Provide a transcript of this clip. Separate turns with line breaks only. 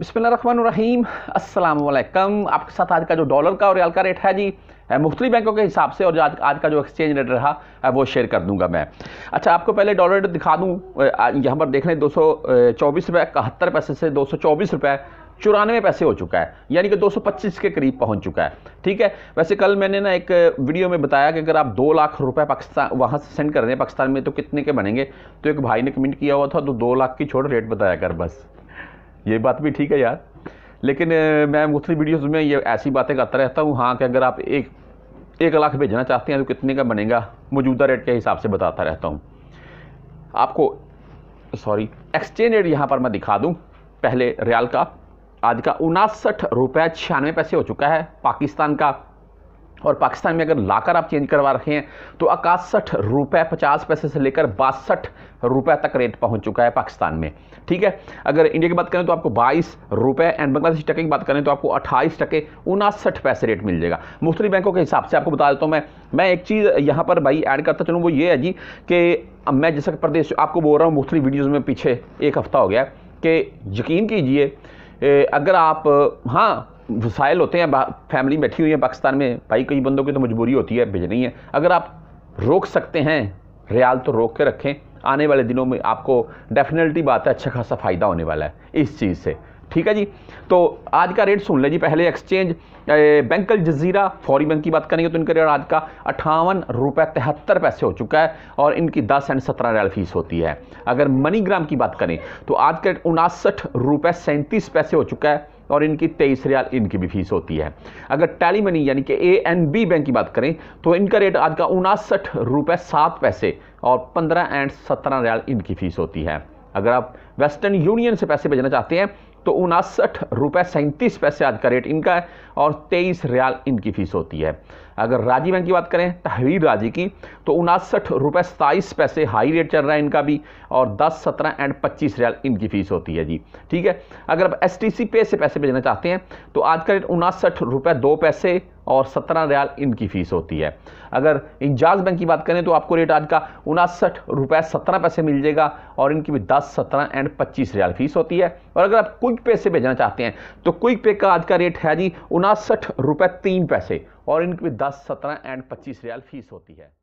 बिसमीम अल्लाम आपके साथ आज का जो डॉलर का और रियाल का रेट है जी मुख्तलि बैंकों के हिसाब से और जो आज आज का जो एक्सचेंज रेट रहा है वो शेयर कर दूंगा मैं अच्छा आपको पहले डॉलर रेट दिखा दूँ यहाँ पर देख लें दो सौ चौबीस रुपये इकहत्तर पैसे से दो सौ चौबीस रुपये चौरानवे पैसे हो चुका है यानी कि 225 के करीब पहुंच चुका है ठीक है वैसे कल मैंने ना एक वीडियो में बताया कि अगर आप दो लाख रुपए पाकिस्तान वहाँ से सेंड कर रहे हैं पाकिस्तान में तो कितने के बनेंगे तो एक भाई ने कमेंट किया हुआ था तो दो लाख की छोड़ रेट बताया कर बस ये बात भी ठीक है यार लेकिन मैं मुख्तलि वीडियोस में ये ऐसी बातें करता रहता हूँ हाँ कि अगर आप एक एक लाख भेजना चाहते हैं तो कितने का बनेगा मौजूदा रेट के हिसाब से बताता रहता हूँ आपको सॉरी एक्सचेंज रेट यहाँ पर मैं दिखा दूँ पहले रियाल का आज का उनासठ रुपये छियानवे पैसे हो चुका है पाकिस्तान का और पाकिस्तान में अगर लाकर आप चेंज करवा रखे हैं तो इकसठ रुपये पचास पैसे से लेकर बासठ रुपये तक रेट पहुंच चुका है पाकिस्तान में ठीक है अगर इंडिया की बात करें तो आपको बाईस रुपये एंड बांग्लादेश टके की बात करें तो आपको अट्ठाईस टके उनासठ पैसे रेट मिल जाएगा मुख्तलि बैंकों के हिसाब से आपको बता देता हूँ मैं मैं एक चीज़ यहाँ पर भाई ऐड करता चलूँ वो ये है जी कि मैं जैसा प्रदेश आपको बोल रहा हूँ मुख्तलि वीडियोज़ में पीछे एक हफ़्ता हो गया कि यकीन कीजिए अगर आप हाँ वसाइल होते हैं फैमिली बैठी हुई है पाकिस्तान में भाई कई बंदों की तो मजबूरी होती है भेजनी है अगर आप रोक सकते हैं रियाल तो रोक के रखें आने वाले दिनों में आपको डेफिनेटली बात है अच्छा खासा फ़ायदा होने वाला है इस चीज़ से ठीक है जी तो आज का रेट सुन लें जी पहले एक्सचेंज बैंक अल जजीरा फौरी बैंक की बात करेंगे तो इनका रेट आज का अठावन रुपये तिहत्तर पैसे हो चुका है और इनकी दस एंड सत्रह रियाल फीस होती है अगर मनीग्राम की बात करें तो आज का रेट उनासठ रुपये सैंतीस पैसे हो चुका है और इनकी तेईस रियाल इनकी भी फीस होती है अगर टैली मनी यानी कि ए एंड बी बैंक की बात करें तो इनका रेट आज का उनासठ रुपये सात पैसे और पंद्रह एंड सत्रह रियाल इनकी फ़ीस होती है अगर आप वेस्टर्न यूनियन से पैसे भेजना चाहते हैं तो उनासठ रुपये सैंतीस पैसे आज का रेट इनका है और तेईस रियाल इनकी फ़ीस होती है अगर राजी बैंक की बात करें तहवीर राजी की तो उनासठ रुपये सताईस पैसे हाई रेट चल रहा है इनका भी और दस सत्रह एंड पच्चीस रियाल इनकी फ़ीस होती है जी ठीक है अगर आप एस टी पे से पैसे भेजना चाहते हैं तो आज का रेट उनासठ रुपये दो पैसे और सत्रह रियाल इनकी फ़ीस होती है अगर इंजाज बैंक की बात करें तो आपको रेट आज का उनासठ रुपये सत्रह पैसे मिल जाएगा और इनकी भी दस सत्रह एंड पच्चीस रियाल फ़ीस होती है और अगर आप क्विक पे से भेजना चाहते हैं तो क्विक पे का आज का रेट है जी उनासठ रुपये तीन पैसे और इनकी भी दस सत्रह एंड पच्चीस रियाल फ़ीस होती है